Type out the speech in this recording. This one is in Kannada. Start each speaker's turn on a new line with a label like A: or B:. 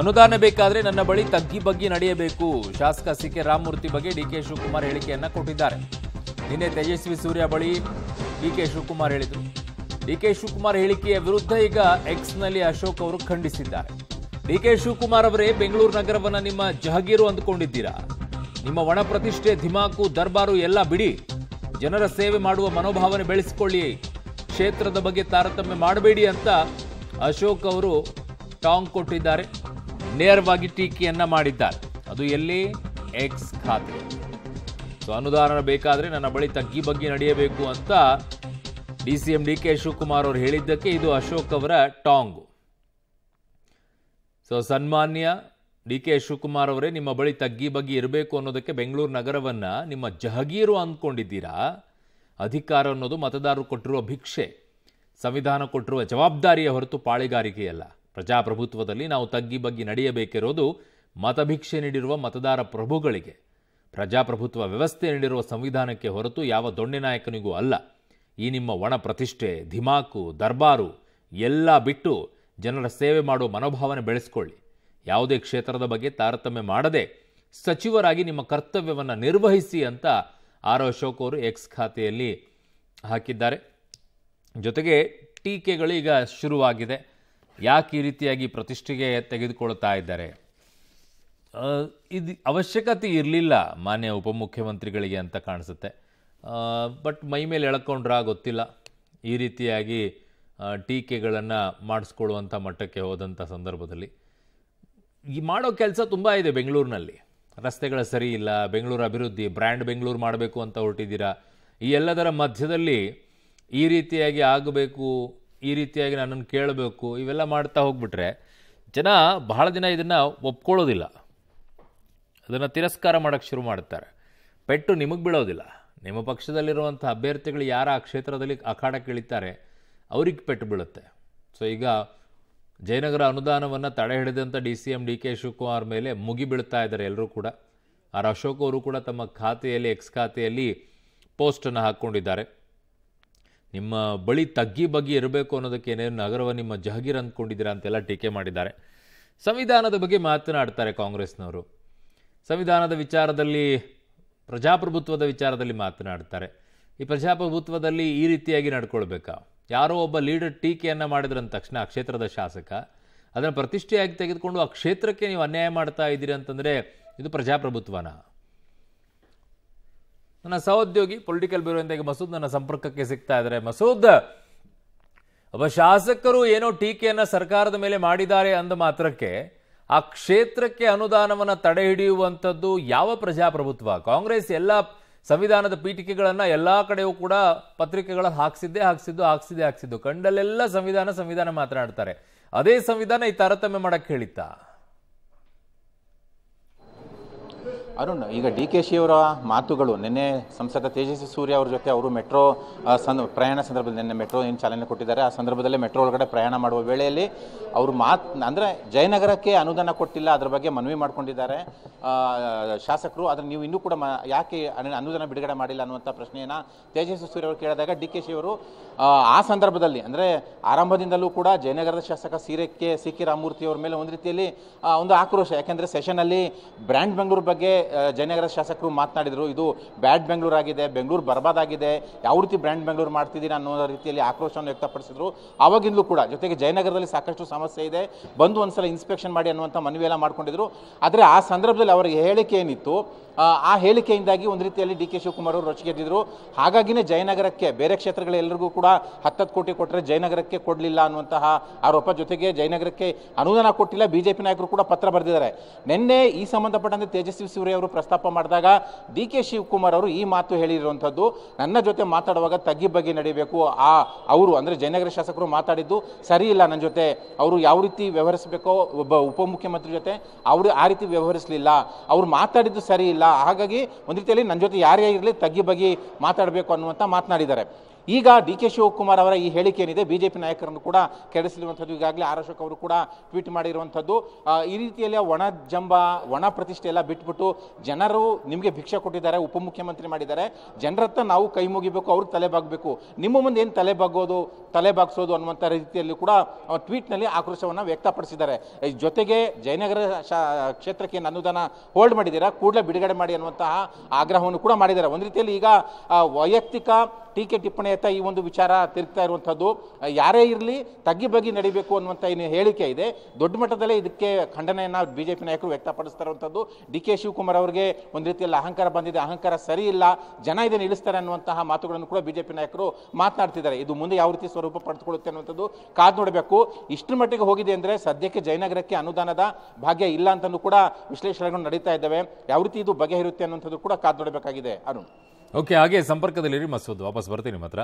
A: ಅನುದಾನ ಬೇಕಾದರೆ ನನ್ನ ಬಳಿ ತಗ್ಗಿ ಬಗ್ಗೆ ನಡೆಯಬೇಕು ಶಾಸಕ ಸಿ ಕೆ ರಾಮಮೂರ್ತಿ ಬಗ್ಗೆ ಡಿ ಕೆ ಶಿವಕುಮಾರ್ ಹೇಳಿಕೆಯನ್ನ ಕೊಟ್ಟಿದ್ದಾರೆ ನಿನ್ನೆ ತೇಜಸ್ವಿ ಸೂರ್ಯ ಬಳಿ ಡಿ ಕೆ ಶಿವಕುಮಾರ್ ಹೇಳಿದರು ಡಿ ಕೆ ಶಿವಕುಮಾರ್ ಹೇಳಿಕೆಯ ವಿರುದ್ಧ ಈಗ ಎಕ್ಸ್ನಲ್ಲಿ ಅಶೋಕ್ ಅವರು ಖಂಡಿಸಿದ್ದಾರೆ ಡಿ ಕೆ ಶಿವಕುಮಾರ್ ಅವರೇ ಬೆಂಗಳೂರು ನಗರವನ್ನು ನಿಮ್ಮ ಜಹಗೀರು ಅಂದುಕೊಂಡಿದ್ದೀರಾ ನಿಮ್ಮ ಒಣ ಪ್ರತಿಷ್ಠೆ ಧಿಮಾಕು ದರ್ಬಾರು ಎಲ್ಲ ಬಿಡಿ ಜನರ ಸೇವೆ ಮಾಡುವ ಮನೋಭಾವನೆ ಬೆಳೆಸಿಕೊಳ್ಳಿ ಕ್ಷೇತ್ರದ ಬಗ್ಗೆ ತಾರತಮ್ಯ ಮಾಡಬೇಡಿ ಅಂತ ಅಶೋಕ್ ಅವರು ಟಾಂಗ್ ಕೊಟ್ಟಿದ್ದಾರೆ ನೇರವಾಗಿ ಟೀಕೆಯನ್ನ ಮಾಡಿದ್ದಾರೆ ಅದು ಎಲ್ಲಿ ಎಕ್ಸ್ ಖಾತೆ ಸೊ ಅನುದಾನ ಬೇಕಾದರೆ ನನ್ನ ಬಳಿ ತಗ್ಗಿ ಬಗ್ಗೆ ನಡೆಯಬೇಕು ಅಂತ D C M D K Shivakumar ಅವರು ಹೇಳಿದ್ದಕ್ಕೆ ಇದು ಅಶೋಕ್ ಅವರ ಟಾಂಗ್ ಸೊ ಸನ್ಮಾನ್ಯ ಡಿ ಕೆ ಶಿವಕುಮಾರ್ ಅವರೇ ನಿಮ್ಮ ಬಳಿ ತಗ್ಗಿ ಬಗ್ಗೆ ಇರಬೇಕು ಅನ್ನೋದಕ್ಕೆ ಬೆಂಗಳೂರು ನಗರವನ್ನು ನಿಮ್ಮ ಜಹಗೀರು ಅಂದ್ಕೊಂಡಿದ್ದೀರಾ ಅಧಿಕಾರ ಅನ್ನೋದು ಮತದಾರರು ಕೊಟ್ಟಿರುವ ಭಿಕ್ಷೆ ಸಂವಿಧಾನ ಕೊಟ್ಟಿರುವ ಜವಾಬ್ದಾರಿಯ ಹೊರತು ಪಾಳಿಗಾರಿಕೆಯಲ್ಲ ಪ್ರಜಾಪ್ರಭುತ್ವದಲ್ಲಿ ನಾವು ತಗ್ಗಿ ಬಗ್ಗಿ ನಡೆಯಬೇಕಿರೋದು ಮತಭಿಕ್ಷೆ ನೀಡಿರುವ ಮತದಾರ ಪ್ರಭುಗಳಿಗೆ ಪ್ರಜಾಪ್ರಭುತ್ವ ವ್ಯವಸ್ಥೆ ನೀಡಿರುವ ಸಂವಿಧಾನಕ್ಕೆ ಹೊರತು ಯಾವ ದೊಣ್ಣೆ ನಾಯಕನಿಗೂ ಅಲ್ಲ ಈ ನಿಮ್ಮ ಒಣ ಪ್ರತಿಷ್ಠೆ ಧಿಮಾಕು ದರ್ಬಾರು ಎಲ್ಲ ಬಿಟ್ಟು ಜನರ ಸೇವೆ ಮಾಡುವ ಮನೋಭಾವನೆ ಬೆಳೆಸ್ಕೊಳ್ಳಿ ಯಾವುದೇ ಕ್ಷೇತ್ರದ ಬಗ್ಗೆ ತಾರತಮ್ಯ ಮಾಡದೆ ಸಚಿವರಾಗಿ ನಿಮ್ಮ ಕರ್ತವ್ಯವನ್ನು ನಿರ್ವಹಿಸಿ ಅಂತ ಆರ್ ಅಶೋಕ್ ಅವರು ಎಕ್ಸ್ ಖಾತೆಯಲ್ಲಿ ಹಾಕಿದ್ದಾರೆ ಜೊತೆಗೆ ಟೀಕೆಗಳು ಈಗ ಶುರುವಾಗಿದೆ ಯಾಕೆ ಈ ರೀತಿಯಾಗಿ ಪ್ರತಿಷ್ಠೆಗೆ ತೆಗೆದುಕೊಳ್ತಾ ಇದ್ದಾರೆ ಇದು ಅವಶ್ಯಕತೆ ಇರಲಿಲ್ಲ ಮಾನ್ಯ ಉಪಮುಖ್ಯಮಂತ್ರಿಗಳಿಗೆ ಅಂತ ಕಾಣಿಸುತ್ತೆ ಬಟ್ ಮೈ ಮೇಲೆ ಎಳ್ಕೊಂಡ್ರಾ ಗೊತ್ತಿಲ್ಲ ಈ ರೀತಿಯಾಗಿ ಟೀಕೆಗಳನ್ನು ಮಾಡಿಸ್ಕೊಳ್ಳುವಂಥ ಮಟ್ಟಕ್ಕೆ ಹೋದಂಥ ಸಂದರ್ಭದಲ್ಲಿ ಈ ಮಾಡೋ ಕೆಲಸ ತುಂಬ ಇದೆ ಬೆಂಗಳೂರಿನಲ್ಲಿ ರಸ್ತೆಗಳ ಸರಿ ಇಲ್ಲ ಬೆಂಗಳೂರು ಅಭಿವೃದ್ಧಿ ಬ್ರ್ಯಾಂಡ್ ಬೆಂಗಳೂರು ಮಾಡಬೇಕು ಅಂತ ಹೊರಟಿದ್ದೀರಾ ಈ ಎಲ್ಲದರ ಮಧ್ಯದಲ್ಲಿ ಈ ರೀತಿಯಾಗಿ ಆಗಬೇಕು ಈ ರೀತಿಯಾಗಿ ನನ್ನನ್ನು ಕೇಳಬೇಕು ಇವೆಲ್ಲ ಮಾಡ್ತಾ ಹೋಗ್ಬಿಟ್ರೆ ಜನ ಬಹಳ ದಿನ ಇದನ್ನು ಒಪ್ಕೊಳ್ಳೋದಿಲ್ಲ ಅದನ್ನು ತಿರಸ್ಕಾರ ಮಾಡೋಕ್ಕೆ ಶುರು ಮಾಡ್ತಾರೆ ಪೆಟ್ಟು ನಿಮಗೆ ಬೀಳೋದಿಲ್ಲ ನಿಮ್ಮ ಪಕ್ಷದಲ್ಲಿರುವಂಥ ಅಭ್ಯರ್ಥಿಗಳು ಯಾರ ಆ ಕ್ಷೇತ್ರದಲ್ಲಿ ಇಳಿತಾರೆ ಅವ್ರಿಗೆ ಪೆಟ್ಟು ಬೀಳುತ್ತೆ ಸೊ ಈಗ ಜಯನಗರ ಅನುದಾನವನ್ನು ತಡೆ ಹಿಡಿದಂಥ D C M D K Shivakumar ಮೇಲೆ ಮುಗಿ ಬೀಳ್ತಾ ಇದ್ದಾರೆ ಎಲ್ಲರೂ ಕೂಡ ಆರ್ ಅಶೋಕ್ ಅವರು ಕೂಡ ತಮ್ಮ ಖಾತೆಯಲ್ಲಿ ಎಕ್ಸ್ ಖಾತೆಯಲ್ಲಿ ಪೋಸ್ಟನ್ನು ಹಾಕ್ಕೊಂಡಿದ್ದಾರೆ ನಿಮ್ಮ ಬಳಿ ತಗ್ಗಿ ಬಗ್ಗೆ ಇರಬೇಕು ಏನೇನು ನಗರವ ನಿಮ್ಮ ಜಹಗೀರ್ ಅಂದ್ಕೊಂಡಿದ್ದೀರಾ ಅಂತೆಲ್ಲ ಟೀಕೆ ಮಾಡಿದ್ದಾರೆ ಸಂವಿಧಾನದ ಬಗ್ಗೆ ಮಾತನಾಡ್ತಾರೆ ಕಾಂಗ್ರೆಸ್ನವರು ಸಂವಿಧಾನದ ವಿಚಾರದಲ್ಲಿ ಪ್ರಜಾಪ್ರಭುತ್ವದ ವಿಚಾರದಲ್ಲಿ ಮಾತನಾಡ್ತಾರೆ ಈ ಪ್ರಜಾಪ್ರಭುತ್ವದಲ್ಲಿ ಈ ರೀತಿಯಾಗಿ ನಡ್ಕೊಳ್ಬೇಕಾ ಯಾರೋ ಒಬ್ಬ ಲೀಡರ್ ಟೀಕೆಯನ್ನು ಮಾಡಿದ್ರಂದ ತಕ್ಷಣ ಆ ಕ್ಷೇತ್ರದ ಶಾಸಕ ಅದನ್ನು ಪ್ರತಿಷ್ಠೆಯಾಗಿ ತೆಗೆದುಕೊಂಡು ಆ ಕ್ಷೇತ್ರಕ್ಕೆ ನೀವು ಅನ್ಯಾಯ ಮಾಡ್ತಾ ಇದ್ದೀರಿ ಅಂತಂದರೆ ಇದು ಪ್ರಜಾಪ್ರಭುತ್ವನ ನನ್ನ ಸಹೋದ್ಯೋಗಿ ಪೊಲಿಟಿಕಲ್ ಬ್ಯೂರೋ ಇಂದಾಗಿ ಮಸೂದ್ ನನ್ನ ಸಂಪರ್ಕಕ್ಕೆ ಸಿಗ್ತಾ ಇದ್ದಾರೆ ಮಸೂದ್ ಒಬ್ಬ ಶಾಸಕರು ಏನೋ ಟೀಕೆಯನ್ನ ಸರ್ಕಾರದ ಮೇಲೆ ಮಾಡಿದ್ದಾರೆ ಅಂದ ಮಾತ್ರಕ್ಕೆ ಆ ಕ್ಷೇತ್ರಕ್ಕೆ ಅನುದಾನವನ್ನು ತಡೆ ಹಿಡಿಯುವಂಥದ್ದು ಯಾವ ಪ್ರಜಾಪ್ರಭುತ್ವ ಕಾಂಗ್ರೆಸ್ ಎಲ್ಲ ಸಂವಿಧಾನದ ಪೀಠಿಕೆಗಳನ್ನು ಎಲ್ಲ ಕಡೆಯೂ ಕೂಡ ಪತ್ರಿಕೆಗಳಲ್ಲಿ ಹಾಕ್ಸಿದ್ದೇ ಹಾಕ್ಸಿದ್ದು ಹಾಕ್ಸಿದ್ದೇ ಹಾಕ್ಸಿದ್ದು ಕಂಡಲ್ಲೆಲ್ಲ ಸಂವಿಧಾನ ಸಂವಿಧಾನ ಮಾತನಾಡ್ತಾರೆ ಅದೇ ಸಂವಿಧಾನ ಈ ತಾರತಮ್ಯ ಮಾಡಕ್ಕೆ ಹೇಳಿತ್ತಾ
B: ಅರುಣ್ ಈಗ ಡಿ ಕೆ ಅವರ ಮಾತುಗಳು ನಿನ್ನೆ ಸಂಸದ ತೇಜಸ್ವಿ ಸೂರ್ಯ ಅವ್ರ ಜೊತೆ ಅವರು ಮೆಟ್ರೋ ಸಂದ ಪ್ರಯಾಣ ಸಂದರ್ಭದಲ್ಲಿ ನಿನ್ನೆ ಮೆಟ್ರೋ ಏನು ಚಾಲನೆ ಕೊಟ್ಟಿದ್ದಾರೆ ಆ ಸಂದರ್ಭದಲ್ಲಿ ಮೆಟ್ರೋ ಒಳಗಡೆ ಪ್ರಯಾಣ ಮಾಡುವ ವೇಳೆಯಲ್ಲಿ ಅವರು ಮಾತು ಅಂದರೆ ಜಯನಗರಕ್ಕೆ ಅನುದಾನ ಕೊಟ್ಟಿಲ್ಲ ಅದರ ಬಗ್ಗೆ ಮನವಿ ಮಾಡಿಕೊಂಡಿದ್ದಾರೆ ಶಾಸಕರು ಆದರೆ ನೀವು ಇನ್ನೂ ಕೂಡ ಯಾಕೆ ಅನುದಾನ ಬಿಡುಗಡೆ ಮಾಡಿಲ್ಲ ಅನ್ನುವಂಥ ಪ್ರಶ್ನೆಯನ್ನು ತೇಜಸ್ವಿ ಸೂರ್ಯ ಅವರು ಕೇಳಿದಾಗ ಡಿ ಕೆ ಅವರು ಆ ಸಂದರ್ಭದಲ್ಲಿ ಅಂದರೆ ಆರಂಭದಿಂದಲೂ ಕೂಡ ಜಯನಗರದ ಶಾಸಕ ಸೀರೆಕ್ಕೆ ಸಿ ಕೆ ರಾಮಮೂರ್ತಿ ಅವ್ರ ಮೇಲೆ ಒಂದು ರೀತಿಯಲ್ಲಿ ಒಂದು ಆಕ್ರೋಶ ಯಾಕೆಂದರೆ ಸೆಷನಲ್ಲಿ ಬ್ರ್ಯಾಂಡ್ ಬೆಂಗಳೂರು ಬಗ್ಗೆ ಜಯನಗರ ಶಾಸಕರು ಮಾತನಾಡಿದರು ಇದು ಬ್ಯಾಡ್ ಬೆಂಗಳೂರು ಆಗಿದೆ ಬೆಂಗಳೂರು ಆಗಿದೆ ಯಾವ ರೀತಿ ಬ್ರ್ಯಾಂಡ್ ಬೆಂಗಳೂರು ಮಾಡ್ತಿದ್ದೀನಿ ಅನ್ನೋ ರೀತಿಯಲ್ಲಿ ಆಕ್ರೋಶವನ್ನು ವ್ಯಕ್ತಪಡಿಸಿದ್ರು ಆವಾಗಿಂದಲೂ ಕೂಡ ಜೊತೆಗೆ ಜಯನಗರದಲ್ಲಿ ಸಾಕಷ್ಟು ಸಮಸ್ಯೆ ಇದೆ ಬಂದು ಒಂದ್ಸಲ ಇನ್ಸ್ಪೆಕ್ಷನ್ ಮಾಡಿ ಅನ್ನುವಂಥ ಮನವಿ ಎಲ್ಲ ಮಾಡ್ಕೊಂಡಿದ್ರು ಆದರೆ ಆ ಸಂದರ್ಭದಲ್ಲಿ ಅವರಿಗೆ ಹೇಳಿಕೆ ಏನಿತ್ತು ಆ ಹೇಳಿಕೆಯಿಂದಾಗಿ ಒಂದು ರೀತಿಯಲ್ಲಿ ಡಿ ಕೆ ಶಿವಕುಮಾರ್ ಅವರು ರೊಚ್ಚಿಗೆದ್ದಿದ್ರು ಹಾಗಾಗಿನೇ ಜಯನಗರಕ್ಕೆ ಬೇರೆ ಕ್ಷೇತ್ರಗಳೆಲ್ಲರಿಗೂ ಕೂಡ ಹತ್ತತ್ತು ಕೋಟಿ ಕೊಟ್ಟರೆ ಜಯನಗರಕ್ಕೆ ಕೊಡಲಿಲ್ಲ ಅನ್ನುವಂತಹ ಆರೋಪ ಜೊತೆಗೆ ಜಯನಗರಕ್ಕೆ ಅನುದಾನ ಕೊಟ್ಟಿಲ್ಲ ಬಿಜೆಪಿ ನಾಯಕರು ಕೂಡ ಪತ್ರ ಬರೆದಿದ್ದಾರೆ ನಿನ್ನೆ ಈ ಸಂಬಂಧಪಟ್ಟಂತೆ ತೇಜಸ್ವಿ ಸೂರ್ಯ ಅವರು ಪ್ರಸ್ತಾಪ ಮಾಡಿದಾಗ ಡಿ ಕೆ ಶಿವಕುಮಾರ್ ಅವರು ಈ ಮಾತು ಹೇಳಿರುವಂಥದ್ದು ನನ್ನ ಜೊತೆ ಮಾತಾಡುವಾಗ ತಗ್ಗಿ ಬಗ್ಗೆ ನಡಿಬೇಕು ಆ ಅವರು ಅಂದರೆ ಜಯನಗರ ಶಾಸಕರು ಮಾತಾಡಿದ್ದು ಸರಿ ಇಲ್ಲ ನನ್ನ ಜೊತೆ ಅವರು ಯಾವ ರೀತಿ ವ್ಯವಹರಿಸಬೇಕೋ ಒಬ್ಬ ಉಪಮುಖ್ಯಮಂತ್ರಿ ಜೊತೆ ಅವರು ಆ ರೀತಿ ವ್ಯವಹರಿಸಲಿಲ್ಲ ಅವ್ರು ಮಾತಾಡಿದ್ದು ಸರಿ ಇಲ್ಲ ಹಾಗಾಗಿ ಒಂದು ರೀತಿಯಲ್ಲಿ ನನ್ನ ಜೊತೆ ಯಾರೇ ಇರಲಿ ತಗ್ಗಿ ಬಗ್ಗೆ ಮಾತಾಡಬೇಕು ಅನ್ನುವಂಥ ಮಾತನಾಡಿದ್ದಾರೆ ಈಗ ಡಿ ಕೆ ಶಿವಕುಮಾರ್ ಅವರ ಈ ಹೇಳಿಕೆ ಏನಿದೆ ಬಿ ಜೆ ಪಿ ನಾಯಕರನ್ನು ಕೂಡ ಕೆಡಿಸಿರುವಂಥದ್ದು ಈಗಾಗಲೇ ಆರ್ ಅಶೋಕ್ ಅವರು ಕೂಡ ಟ್ವೀಟ್ ಮಾಡಿರುವಂಥದ್ದು ಈ ರೀತಿಯಲ್ಲಿ ಒಣ ಜಂಬ ಒಣ ಪ್ರತಿಷ್ಠೆ ಎಲ್ಲ ಬಿಟ್ಬಿಟ್ಟು ಜನರು ನಿಮಗೆ ಭಿಕ್ಷೆ ಕೊಟ್ಟಿದ್ದಾರೆ ಉಪಮುಖ್ಯಮಂತ್ರಿ ಮಾಡಿದ್ದಾರೆ ಜನರತ್ತ ನಾವು ಕೈ ಮುಗಿಬೇಕು ಅವ್ರಿಗೆ ತಲೆ ಬಾಗಬೇಕು ನಿಮ್ಮ ಮುಂದೆ ಏನು ತಲೆ ಬಾಗೋದು ತಲೆ ಬಾಗಿಸೋದು ಅನ್ನುವಂಥ ರೀತಿಯಲ್ಲಿ ಕೂಡ ಟ್ವೀಟ್ನಲ್ಲಿ ಆಕ್ರೋಶವನ್ನು ವ್ಯಕ್ತಪಡಿಸಿದ್ದಾರೆ ಜೊತೆಗೆ ಜಯನಗರ ಕ್ಷೇತ್ರಕ್ಕೆ ಏನು ಅನುದಾನ ಹೋಲ್ಡ್ ಮಾಡಿದ್ದೀರಾ ಕೂಡಲೇ ಬಿಡುಗಡೆ ಮಾಡಿ ಅನ್ನುವಂತಹ ಆಗ್ರಹವನ್ನು ಕೂಡ ಮಾಡಿದ್ದಾರೆ ಒಂದು ರೀತಿಯಲ್ಲಿ ಈಗ ವೈಯಕ್ತಿಕ ಟೀಕೆ ಟಿಪ್ಪಣಿ ಈ ಒಂದು ವಿಚಾರ ತಿರುಗ್ತಾ ಇರುವಂಥದ್ದು ಯಾರೇ ಇರಲಿ ತಗ್ಗಿ ಬಗ್ಗಿ ನಡಿಬೇಕು ಅನ್ನುವಂಥ ಏನು ಹೇಳಿಕೆ ಇದೆ ದೊಡ್ಡ ಮಟ್ಟದಲ್ಲೇ ಇದಕ್ಕೆ ಖಂಡನೆಯನ್ನು ಬಿ ಜೆ ಪಿ ನಾಯಕರು ವ್ಯಕ್ತಪಡಿಸ್ತಾ ಇರುವಂಥದ್ದು ಡಿ ಕೆ ಶಿವಕುಮಾರ್ ಅವರಿಗೆ ಒಂದು ರೀತಿಯಲ್ಲಿ ಅಹಂಕಾರ ಬಂದಿದೆ ಅಹಂಕಾರ ಸರಿ ಇಲ್ಲ ಜನ ಇದನ್ನು ಇಳಿಸ್ತಾರೆ ಅನ್ನುವಂತಹ ಮಾತುಗಳನ್ನು ಕೂಡ ಬಿ ಜೆ ಪಿ ನಾಯಕರು ಮಾತನಾಡ್ತಿದ್ದಾರೆ ಇದು ಮುಂದೆ ಯಾವ ರೀತಿ ಸ್ವರೂಪ ಪಡೆದುಕೊಳ್ಳುತ್ತೆ ಅನ್ನುವಂಥದ್ದು ಕಾದು ನೋಡಬೇಕು ಇಷ್ಟರ ಮಟ್ಟಿಗೆ ಹೋಗಿದೆ ಅಂದರೆ ಸದ್ಯಕ್ಕೆ ಜಯನಗರಕ್ಕೆ ಅನುದಾನದ ಭಾಗ್ಯ ಇಲ್ಲ ಅಂತಲೂ ಕೂಡ ವಿಶ್ಲೇಷಣೆಗಳು ನಡೀತಾ ಇದ್ದಾವೆ ಯಾವ ರೀತಿ ಇದು ಬಗೆಹರಿಯುತ್ತೆ ಅನ್ನುವಂಥದ್ದು ಕೂಡ ಕಾದು ನೋಡಬೇಕಾಗಿದೆ ಅರುಣ್
A: ಓಕೆ ಹಾಗೆ ಸಂಪರ್ಕದಲ್ಲಿರಿ ಮಸೂದ್ ವಾಪಸ್ ಬರ್ತೀನಿ ಮಾತ್ರ